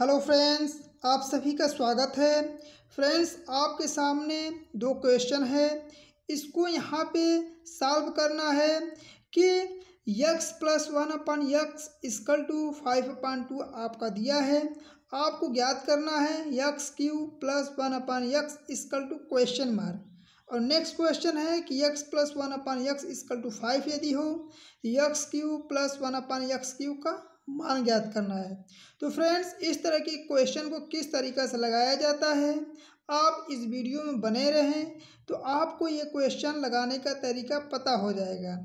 hello friends आप सभी का स्वागत है फ्रेंड्स आपके सामने दो क्वेश्चन है इसको यहाँ पे सॉल्व करना है कि x plus one upon x equal to five upon two आपका दिया है आपको ज्ञात करना है x cube plus one upon x equal to question mark और नेक्स्ट क्वेश्चन है कि x plus one upon x equal to five यदि हो x cube plus one upon x cube का मान ज्ञात करना है तो फ्रेंड्स इस तरह के क्वेश्चन को किस तरीका से लगाया जाता है आप इस वीडियो में बने रहें तो आपको ये क्वेश्चन लगाने का तरीका पता हो जाएगा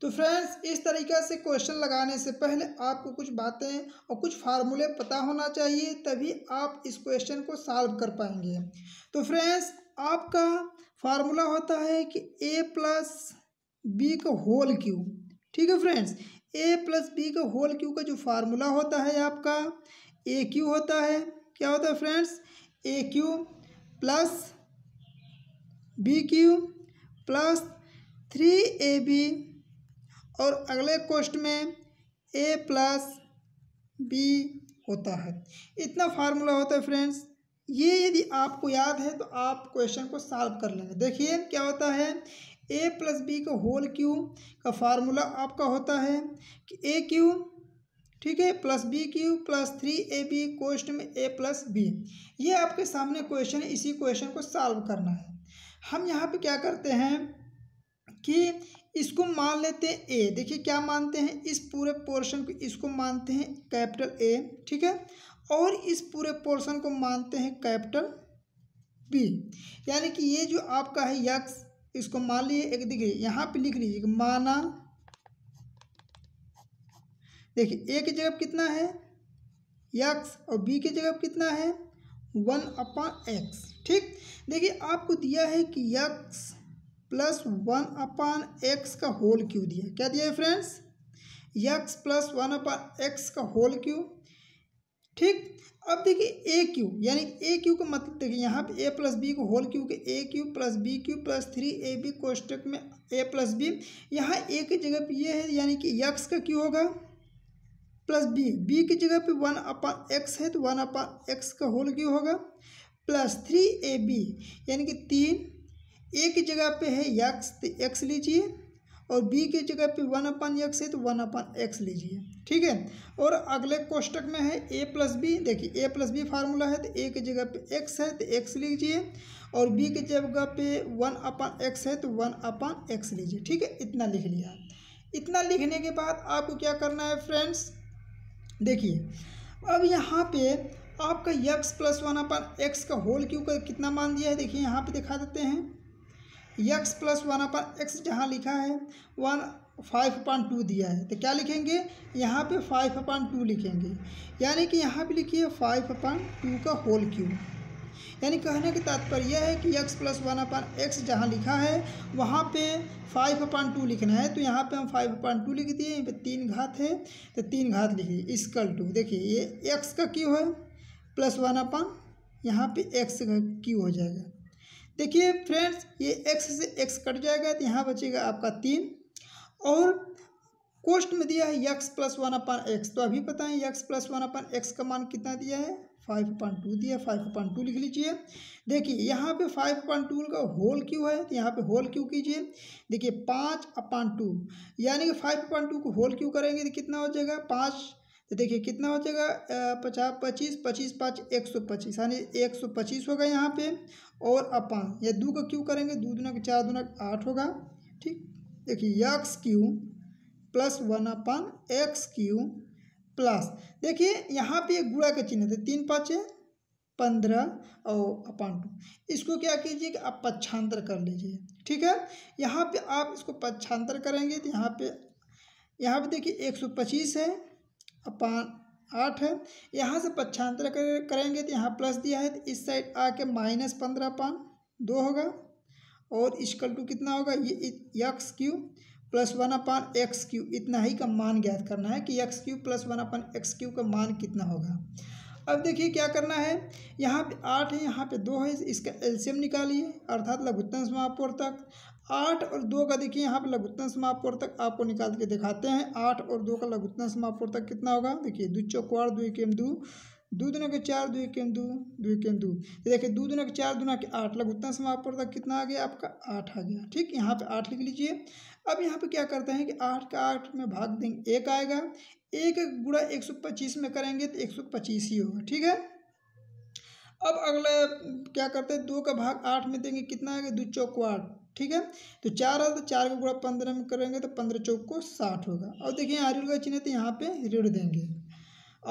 तो फ्रेंड्स इस तरीका से क्वेश्चन लगाने से पहले आपको कुछ बातें और कुछ फार्मूले पता होना चाहिए तभी आप इस क्वेश्चन को सॉल्व कर पाएंगे तो फ्रेंड्स आपका फार्मूला होता है कि ए प्लस बी का होल क्यूब ठीक है फ्रेंड्स ए प्लस बी का होल क्यू का जो फार्मूला होता है आपका ए क्यू होता है क्या होता है friends A cube plus B cube plus three A B और अगले क्वेश्चन में ए प्लस बी होता है इतना फार्मूला होता है फ्रेंड्स ये यदि आपको याद है तो आप क्वेश्चन को सॉल्व कर लेंगे देखिए क्या होता है ए प्लस बी का होल क्यू का फार्मूला आपका होता है कि ए क्यू ठीक है plus B cube plus three A B question में ए प्लस बी ये आपके सामने क्वेश्चन है इसी क्वेश्चन को सॉल्व करना है हम यहाँ पे क्या करते हैं कि इसको मान लेते हैं ए देखिए क्या मानते हैं इस पूरे पोर्शन को इसको मानते हैं कैपिटल ए ठीक है और इस पूरे पोर्शन को मानते हैं कैपिटल बी यानी कि ये जो आपका है यक्स इसको मान लिए एक देखिए यहाँ पे लिख लीजिए माना देखिए ए की जगह कितना है एक्स और बी की जगह कितना है वन अपान एक्स ठीक देखिए आपको दिया है कि x plus one upon x का होल क्यू दिया क्या दिया है friends x plus one upon x का होल क्यू ठीक अब देखिए ए क्यू यानी ए क्यू का मतलब देखिए यहाँ पे ए प्लस बी को होल क्यू के A cube plus B cube plus three A B कोष्टक में ए प्लस बी यहाँ ए की जगह पे ये है यानी कि यक्स का क्यू होगा प्लस बी बी की जगह पे वन अपान एक्स है तो वन अपॉन एक्स का होल क्यू होगा प्लस थ्री ए बी यानी कि तीन ए की जगह पे है यक्स तो एक्स लीजिए और बी की जगह पे वन अपन एक्स है तो वन अपन एक्स लीजिए ठीक है और अगले कोष्टक में है ए प्लस बी देखिए ए प्लस बी फार्मूला है तो ए की जगह पे एक्स है तो एक्स लीजिए और बी की जगह पे वन अपन एक्स है तो वन अपन एक्स लीजिए ठीक है इतना लिख लिया इतना लिखने के बाद आपको क्या करना है फ्रेंड्स देखिए अब यहाँ पे आपका x plus one upon x का होल क्यों का कितना मान दिया है देखिए यहाँ पे दिखा देते हैं x plus one upon x जहाँ लिखा है वन फाइव अपन टू दिया है तो क्या लिखेंगे यहाँ पे फाइव अपन टू लिखेंगे यानी कि यहाँ पे लिखिए फाइव अपन टू का होल क्यूब यानी कहने का तात्पर्य है कि x plus one upon x जहाँ लिखा है वहाँ पे फाइव अपन टू लिखना है तो यहाँ पे हम फाइव अपन टू लिख दिए यहाँ पे तीन घात है तो तीन घात लिखिए इसकल टू देखिए ये एक्स का क्यू है प्लस वन अपन यहाँ पे एक्स का क्यू हो जाएगा देखिए फ्रेंड्स ये एक्स से एक्स कट जाएगा तो यहाँ बचेगा आपका तीन और कोष्ट में दिया है x plus one upon x तो अभी पता है x plus one upon x का मान कितना दिया है फाइव पॉइंट टू दिया फाइव पॉइंट टू लिख लीजिए देखिए यहाँ पे फाइव पॉइंट टू का होल क्यू है तो यहाँ पे होल क्यू कीजिए देखिए पाँच अपॉन टू यानी कि फाइव पॉइंट टू को होल क्यू करेंगे तो कितना हो जाएगा पाँच तो देखिए कितना हो जाएगा पचास पच्चीस पच्चीस पाँच एक सौ पच्चीस यानी एक सौ पच्चीस होगा यहाँ पे और अपान ये दो का क्यू करेंगे दो दुना के चार दुना आठ होगा ठीक देखिए x cube plus one upon x cube plus देखिए यहाँ पे गुड़ा के चिन्ह थे तो तीन पाँच पंद्रह और अपान टू इसको क्या कीजिए कि आप पक्षांतर कर लीजिए ठीक है यहाँ पे आप इसको पक्षांतर करेंगे तो यहाँ पे यहाँ पे देखिए एक सौ पच्चीस है अपान आठ है यहाँ से पक्षांतर कर, करेंगे तो यहाँ प्लस दिया है तो इस साइड आके माइनस पंद्रह अपान दो होगा और इसकल टू कितना होगा ये x cube plus one upon x cube इतना ही का मान ज्ञात करना है कि x cube plus one upon x cube का मान कितना होगा अब देखिए क्या करना है यहाँ पे आठ है यहाँ पे दो है इसका एल्शियम निकालिए अर्थात लघुत्तम समापवर्तक आठ और दो का देखिए यहाँ पे लघुत्तम तक आपको निकाल के दिखाते हैं आठ और दो का लघुत्तम तक कितना होगा देखिए दो चौकवार दो एक दो दो दुना के चार दो एक दो दो एक दो देखिए दो दुना के चार दुना के आठ लघुत्तम तक कितना आ गया आपका आठ आ गया ठीक यहाँ पे आठ लिख लीजिए अब यहाँ पे क्या करते हैं कि आठ का आठ में भाग देंगे एक आएगा एक गुड़ा एक सौ पच्चीस में करेंगे तो एक सौ पच्चीस ही होगा ठीक है अब अगला क्या करते हैं दो का भाग आठ में देंगे कितना आएगा दो चौक आठ ठीक है तो चार आता है चार का गुड़ा पंद्रह में करेंगे तो पंद्रह चौक को साठ होगा और देखिए यहाँ का चिन्ह तो यहाँ पे ऋण देंगे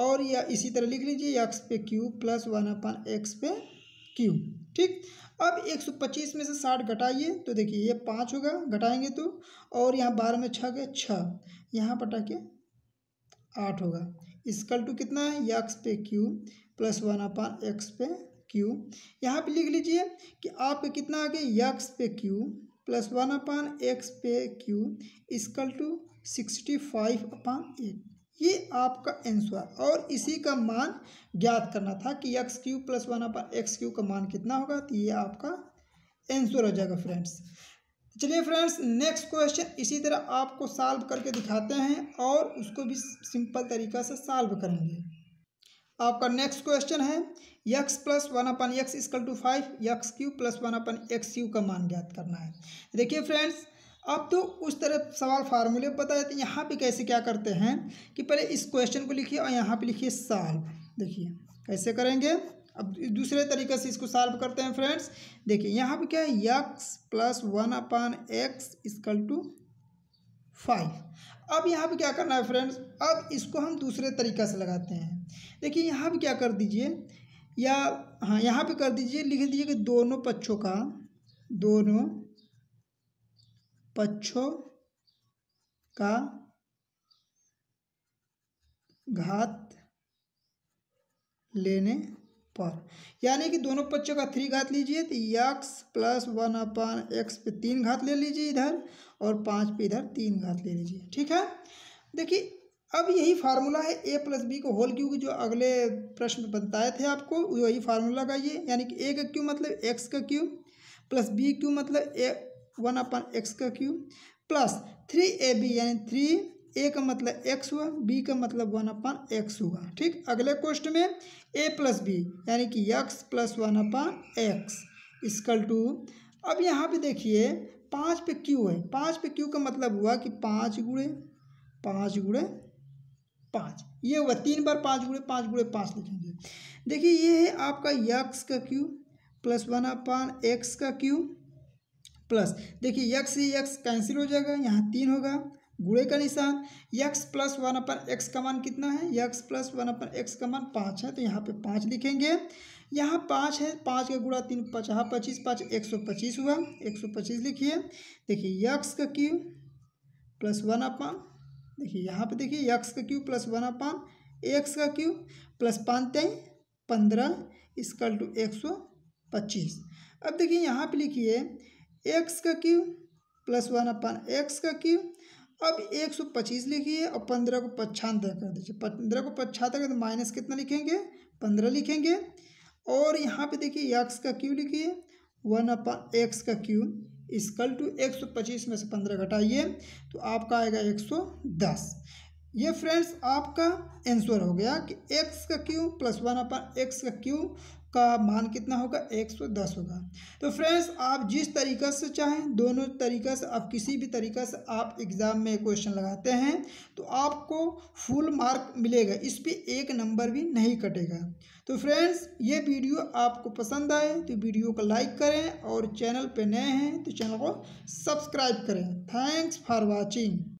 और या इसी तरह लिख लीजिए एक्स पे cube plus one upon x पे क्यू ठीक अब एक सौ पच्चीस में से साठ घटाइए तो देखिए ये पाँच होगा घटाएंगे तो और यहाँ बारह में छः गया छः यहाँ पटा के आठ होगा इसकल टू कितना है यक्स पे cube plus one upon x पे क्यू यहाँ पे लिख लीजिए कि आप कितना आ गया यक्स पे cube plus one upon x पे cube is equal to sixty five upon eight ये आपका आंसर और इसी का मान ज्ञात करना था कि x cube plus one upon x cube का मान कितना होगा तो ये आपका आंसर हो जाएगा फ्रेंड्स चलिए फ्रेंड्स नेक्स्ट क्वेश्चन इसी तरह आपको सॉल्व करके दिखाते हैं और उसको भी सिंपल तरीका से सॉल्व करेंगे आपका नेक्स्ट क्वेश्चन है x plus one upon x equal to five x cube plus one upon x यू का मान ज्ञात करना है देखिए फ्रेंड्स अब तो उस तरह सवाल फार्मूले बताए थे यहाँ पे कैसे क्या करते हैं कि पहले इस क्वेश्चन को लिखिए और यहाँ पे लिखिए सॉल्व देखिए कैसे करेंगे अब दूसरे तरीके से इसको सॉल्व करते हैं फ्रेंड्स देखिए यहाँ पर क्या है x plus one upon x equal to five अब यहाँ पे क्या करना है फ्रेंड्स अब इसको हम दूसरे तरीका से लगाते हैं देखिए यहाँ पे क्या कर दीजिए या हाँ यहाँ पे कर दीजिए लिख दीजिए कि दोनों पक्षों का दोनों पक्षों का घात लेने पर यानी कि दोनों पक्षों का थ्री घात लीजिए तो x plus one upon x पे तीन घात ले लीजिए इधर और पाँच पे इधर तीन घात ले लीजिए ठीक है देखिए अब यही फार्मूला है ए प्लस बी को होल क्यू जो अगले प्रश्न में बताए थे आपको वही फार्मूला लगाइए यानी कि ए का क्यू मतलब एक्स का क्यू प्लस बी क्यू मतलब ए वन अपन एक्स का cube plus three A B यानी थ्री ए का मतलब एक्स हुआ बी का मतलब वन अपान एक्स हुआ ठीक अगले क्वेश्चन में ए प्लस बी यानी कि x plus one upon x is equal to अब यहाँ पे देखिए पाँच पे क्यू है पाँच पे क्यू का मतलब हुआ कि पाँच गुड़े पाँच गुड़े पाँच ये हुआ तीन बार पाँच गुड़े पाँच गुड़े पाँच लिखेंगे देखिए ये है आपका यक्स का cube plus one upon x का क्यू प्लस देखिए यक्स ही यक्स कैंसिल हो जाएगा यहाँ तीन होगा गुड़े का निशान x plus one upon x का मान कितना है x plus one upon x का मान पाँच है तो यहाँ पे पाँच लिखेंगे यहाँ पाँच है पाँच का गुड़ा तीन हाँ पच्चीस पाँच एक सौ पच्चीस हुआ एक सौ पच्चीस लिखिए देखिए यक्स का क्यू प्लस वन अपान देखिए यहाँ पे देखिए यक्स का cube plus one upon x का क्यू प्लस पानते पंद्रह इसकल टू एक सौ पच्चीस अब देखिए यहाँ पे लिखिए एक्स का cube plus one upon x का क्यू अब 125 लिखिए और 15 को पक्षांतर कर दीजिए 15 को पक्षांतर कर तो माइनस कितना लिखेंगे 15 लिखेंगे और यहाँ पे देखिए एक्स का क्यू लिखिए वन अपन एक्स का क्यू इसकल टू एक सौ पच्चीस में से पंद्रह घटाइए तो आपका आएगा एक सौ दस ये फ्रेंड्स आपका आंसर हो गया कि एक्स का cube plus one upon x का क्यू का मान कितना होगा 110 होगा तो फ्रेंड्स आप जिस तरीक़े से चाहें दोनों तरीक़े से आप किसी भी तरीक़े से आप एग्ज़ाम में क्वेश्चन लगाते हैं तो आपको फुल मार्क मिलेगा इस पर एक नंबर भी नहीं कटेगा तो फ्रेंड्स ये वीडियो आपको पसंद आए तो वीडियो को लाइक करें और चैनल पर नए हैं तो चैनल को सब्सक्राइब करें थैंक्स फॉर वॉचिंग